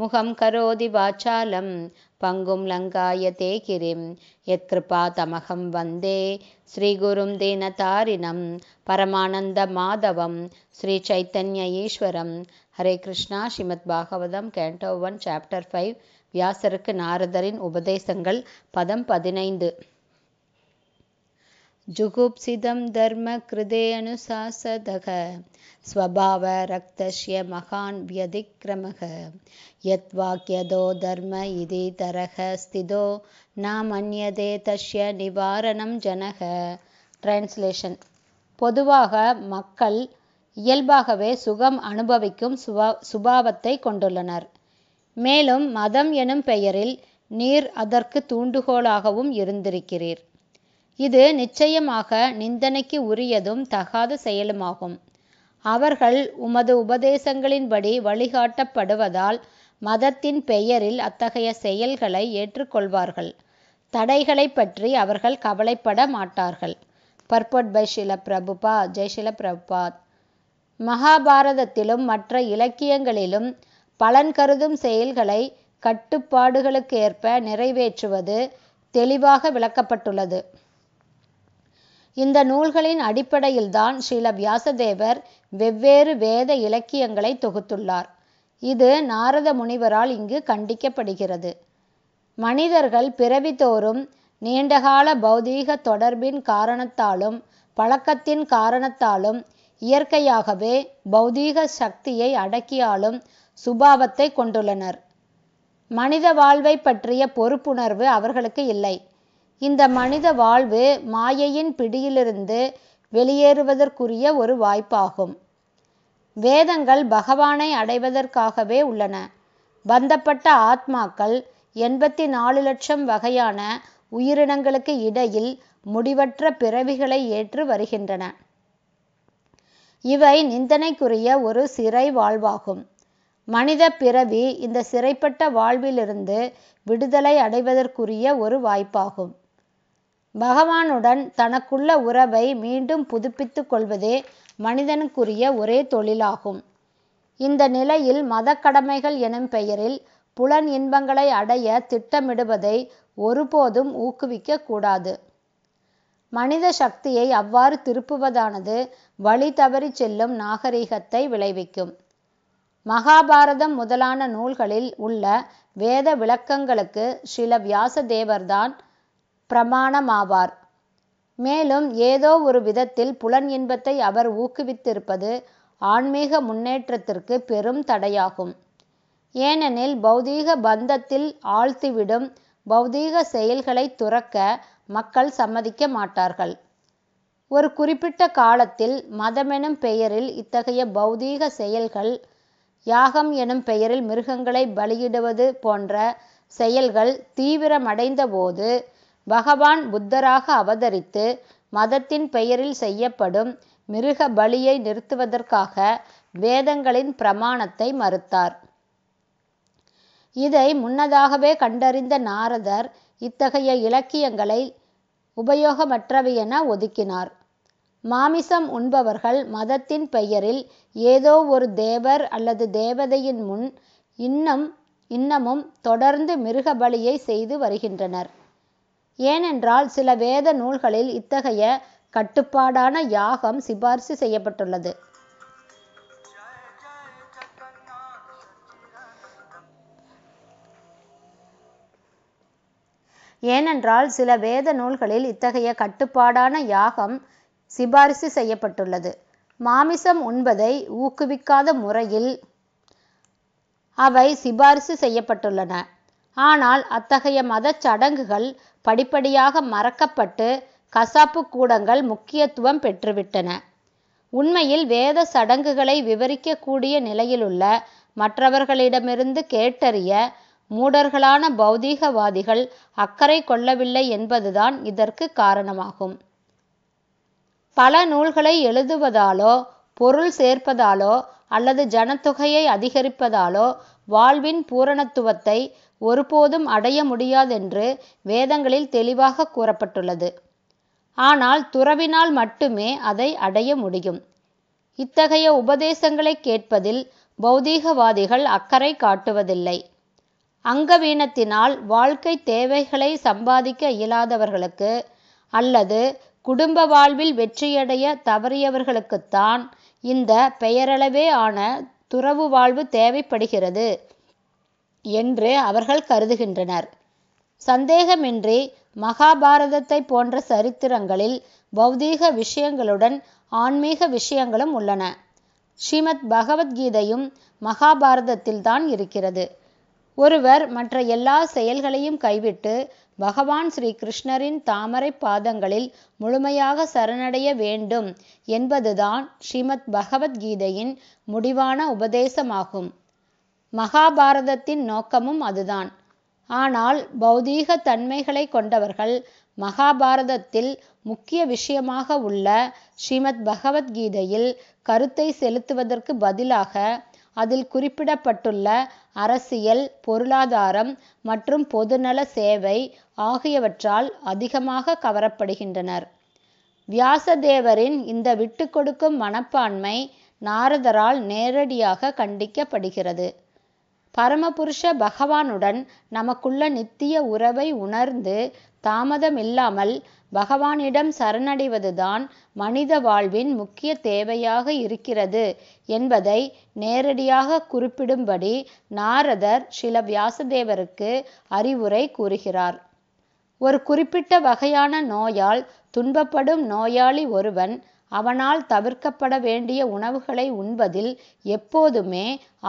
முகம் கரோதி வாச்சாலம் பங்கும் லங்காயத்தே கிரிம் எத்கிருபா தமகம் வந்தே ஸ்ரீகுரும் தீனதாரிணம் பரமானந்த மாதவம் ஸ்ரீ சைத்தன்ய ஈஸ்வரம் Hare Krishna Srimad Bhagavatam canto one chapter five வியாசருக்கு நாரதரின் உபதேசங்கள் பதம் பதினைந்து கிருதேனுசாசதக ஸ்வபாவ कृदेऽनुशासदः மகான் महान् யத் यत्वाक्यदो தர்ம இதி தரக ஸ்திதோ நாம் அந்யதே தஸ்ய நிவாரணம் ஜனக டிரான்ஸ்லேஷன் பொதுவாக மக்கள் இயல்பாகவே சுகம் அனுபவிக்கும் சுபா சுபாவத்தை கொண்டுள்ளனர் மேலும் மதம் எனும் பெயரில் நீர் அதற்கு தூண்டுகோலாகவும் இருந்திருக்கிறீர் இது நிச்சயமாக நிந்தனைக்கு உரியதும் தகாத செயலுமாகும் அவர்கள் உமது உபதேசங்களின்படி வழிகாட்டப்படுவதால் மதத்தின் பெயரில் அத்தகைய செயல்களை ஏற்றுக்கொள்வார்கள் தடைகளை பற்றி அவர்கள் கவலைப்பட மாட்டார்கள் பர்பட் பை ஷில பிரபுபா ஜெய்ஷில பிரபுபாத் மகாபாரதத்திலும் மற்ற இலக்கியங்களிலும் பலன் கருதும் செயல்களை கட்டுப்பாடுகளுக்கு ஏற்ப நிறைவேற்றுவது தெளிவாக விளக்கப்பட்டுள்ளது இந்த நூல்களின் அடிப்படையில்தான் ஸ்ரீல வியாசதேவர் வெவ்வேறு வேத இலக்கியங்களை தொகுத்துள்ளார் இது நாரத முனிவரால் இங்கு கண்டிக்கப்படுகிறது மனிதர்கள் பிறவிதோறும் நீண்டகால பௌதீக தொடர்பின் காரணத்தாலும் பழக்கத்தின் காரணத்தாலும் இயற்கையாகவே பௌதீக சக்தியை அடக்கியாலும் சுபாவத்தை கொண்டுள்ளனர் மனித வாழ்வை பற்றிய பொறுப்புணர்வு அவர்களுக்கு இல்லை இந்த மனித வாழ்வு மாயையின் பிடியிலிருந்து வெளியேறுவதற்குரிய ஒரு வாய்ப்பாகும் வேதங்கள் பகவானை அடைவதற்காகவே உள்ளன பந்தப்பட்ட ஆத்மாக்கள் எண்பத்தி நாலு லட்சம் வகையான உயிரினங்களுக்கு இடையில் முடிவற்ற பிறவிகளை ஏற்று வருகின்றன இவை நிந்தனைக்குரிய ஒரு சிறை வாழ்வாகும் மனித பிறவி இந்த சிறைப்பட்ட வாழ்விலிருந்து விடுதலை அடைவதற்குரிய ஒரு வாய்ப்பாகும் பகவானுடன் தனக்குள்ள உறவை மீண்டும் புதுப்பித்துக் கொள்வதே மனிதனுக்குரிய ஒரே தொழிலாகும் இந்த நிலையில் மத கடமைகள் எனும் பெயரில் புலன் இன்பங்களை அடைய திட்டமிடுவதை ஒருபோதும் ஊக்குவிக்க கூடாது மனித சக்தியை அவ்வாறு திருப்புவதானது வழி தவறி செல்லும் நாகரிகத்தை விளைவிக்கும் மகாபாரதம் முதலான நூல்களில் உள்ள வேத விளக்கங்களுக்கு வியாச வியாசதேவர்தான் பிரமாணமாவார். மேலும் ஏதோ ஒரு விதத்தில் புலன் இன்பத்தை அவர் ஊக்குவித்திருப்பது ஆன்மீக முன்னேற்றத்திற்கு பெரும் தடையாகும். ஏனெனில் பௌதீக பந்தத்தில் ஆழ்த்திவிடும் பௌதீக செயல்களை துறக்க மக்கள் சம்மதிக்க மாட்டார்கள். ஒரு குறிப்பிட்ட காலத்தில் மதமெனும் பெயரில் இத்தகைய பௌதீக செயல்கள், யாகம் எனும் பெயரில் மிருகங்களை பலியிடுவது போன்ற செயல்கள் தீவிரமடைந்தபோது பகவான் புத்தராக அவதரித்து மதத்தின் பெயரில் செய்யப்படும் மிருக பலியை நிறுத்துவதற்காக வேதங்களின் பிரமாணத்தை மறுத்தார் இதை முன்னதாகவே கண்டறிந்த நாரதர் இத்தகைய இலக்கியங்களை உபயோகமற்றவை என ஒதுக்கினார் மாமிசம் உண்பவர்கள் மதத்தின் பெயரில் ஏதோ ஒரு தேவர் அல்லது தேவதையின் முன் இன்னும் இன்னமும் தொடர்ந்து மிருக பலியை செய்து வருகின்றனர் ஏனென்றால் சில வேத நூல்களில் இத்தகைய கட்டுப்பாடான யாகம் சிபார்சு செய்யப்பட்டுள்ளது ஏனென்றால் சில வேத நூல்களில் இத்தகைய கட்டுப்பாடான யாகம் சிபாரிசு செய்யப்பட்டுள்ளது மாமிசம் உண்பதை ஊக்குவிக்காத முறையில் அவை சிபாரிசு செய்யப்பட்டுள்ளன ஆனால் அத்தகைய மதச் சடங்குகள் படிப்படியாக மறக்கப்பட்டு கசாப்பு கூடங்கள் முக்கியத்துவம் பெற்றுவிட்டன. உண்மையில் வேத சடங்குகளை விவரிக்கக்கூடிய நிலையிலுள்ள மற்றவர்களிடமிருந்து கேட்டறிய மூடர்களான பௌதீகவாதிகள் அக்கறை கொள்ளவில்லை என்பதுதான் இதற்கு காரணமாகும். பல நூல்களை எழுதுவதாலோ, பொருள் சேர்ப்பதாலோ அல்லது ஜனத்தொகையை அதிகரிப்பதாலோ வாழ்வின் பூரணத்துவத்தை ஒருபோதும் அடைய முடியாதென்று வேதங்களில் தெளிவாக கூறப்பட்டுள்ளது. ஆனால் துறவினால் மட்டுமே அதை அடைய முடியும். இத்தகைய உபதேசங்களை கேட்பதில் பௌதீகவாதிகள் அக்கறை காட்டுவதில்லை. அங்கவீனத்தினால் வாழ்க்கை தேவைகளை சம்பாதிக்க இயலாதவர்களுக்கு அல்லது குடும்ப வாழ்வில் வெற்றியடைய தவறியவர்களுக்குத்தான் இந்த பெயரளவே ஆன துறவு வாழ்வு தேவைப்படுகிறது என்று அவர்கள் கருதுகின்றனர் சந்தேகமின்றி மகாபாரதத்தை போன்ற சரித்திரங்களில் பௌதீக விஷயங்களுடன் ஆன்மீக விஷயங்களும் உள்ளன ஸ்ரீமத் பகவத்கீதையும் மகாபாரதத்தில்தான் இருக்கிறது ஒருவர் மற்ற எல்லா செயல்களையும் கைவிட்டு பகவான் ஸ்ரீ கிருஷ்ணரின் தாமரை பாதங்களில் முழுமையாக சரணடைய வேண்டும் என்பதுதான் ஸ்ரீமத் பகவத்கீதையின் முடிவான உபதேசமாகும் மகாபாரதத்தின் நோக்கமும் அதுதான் ஆனால் பௌதீக தன்மைகளை கொண்டவர்கள் மகாபாரதத்தில் முக்கிய விஷயமாக உள்ள ஸ்ரீமத் பகவத்கீதையில் கருத்தை செலுத்துவதற்கு பதிலாக அதில் குறிப்பிடப்பட்டுள்ள அரசியல் பொருளாதாரம் மற்றும் பொதுநல சேவை ஆகியவற்றால் அதிகமாக கவரப்படுகின்றனர் வியாசதேவரின் இந்த விட்டு கொடுக்கும் மனப்பான்மை நாரதரால் நேரடியாக கண்டிக்கப்படுகிறது பரமபுருஷ பகவானுடன் நமக்குள்ள நித்திய உறவை உணர்ந்து தாமதமில்லாமல் பகவானிடம் சரணடைவதுதான் மனித வாழ்வின் முக்கிய தேவையாக இருக்கிறது என்பதை நேரடியாக குறிப்பிடும்படி நாரதர் சில வியாசதேவருக்கு அறிவுரை கூறுகிறார் ஒரு குறிப்பிட்ட வகையான நோயால் துன்பப்படும் நோயாளி ஒருவன் அவனால் தவிர்க்கப்பட வேண்டிய உணவுகளை உண்பதில் எப்போதுமே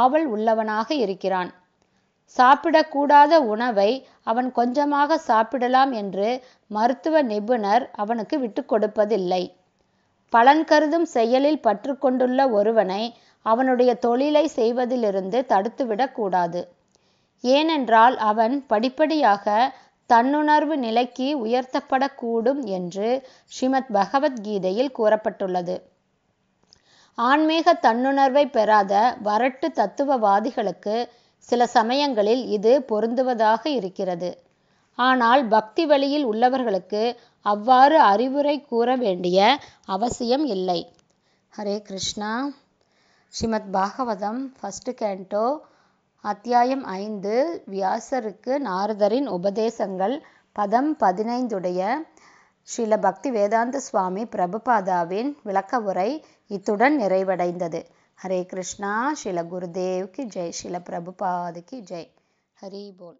ஆவல் உள்ளவனாக இருக்கிறான் சாப்பிடக்கூடாத உணவை அவன் கொஞ்சமாக சாப்பிடலாம் என்று மருத்துவ நிபுணர் அவனுக்கு விட்டு கொடுப்பதில்லை பலன் கருதும் செயலில் பற்று கொண்டுள்ள ஒருவனை அவனுடைய தொழிலை செய்வதிலிருந்து தடுத்துவிடக்கூடாது ஏனென்றால் அவன் படிப்படியாக தன்னுணர்வு நிலைக்கு உயர்த்தப்படக்கூடும் என்று ஸ்ரீமத் பகவத்கீதையில் கூறப்பட்டுள்ளது ஆன்மீக தன்னுணர்வை பெறாத வரட்டு தத்துவவாதிகளுக்கு சில சமயங்களில் இது பொருந்துவதாக இருக்கிறது ஆனால் பக்தி வழியில் உள்ளவர்களுக்கு அவ்வாறு அறிவுரை கூற வேண்டிய அவசியம் இல்லை ஹரே கிருஷ்ணா ஸ்ரீமத் பாகவதம் ஃபஸ்ட்டு கேண்டோ அத்தியாயம் ஐந்து வியாசருக்கு நாரதரின் உபதேசங்கள் பதம் பதினைந்துடைய ஸ்ரீல பக்தி வேதாந்த சுவாமி பிரபுபாதாவின் விளக்க உரை இத்துடன் நிறைவடைந்தது ஹரே கிருஷ்ணா ஸ்ரீல குருதேவ்க்கு ஜெய் ஸ்ரீல பிரபுபாதுக்கு ஜெய் ஹரி போல்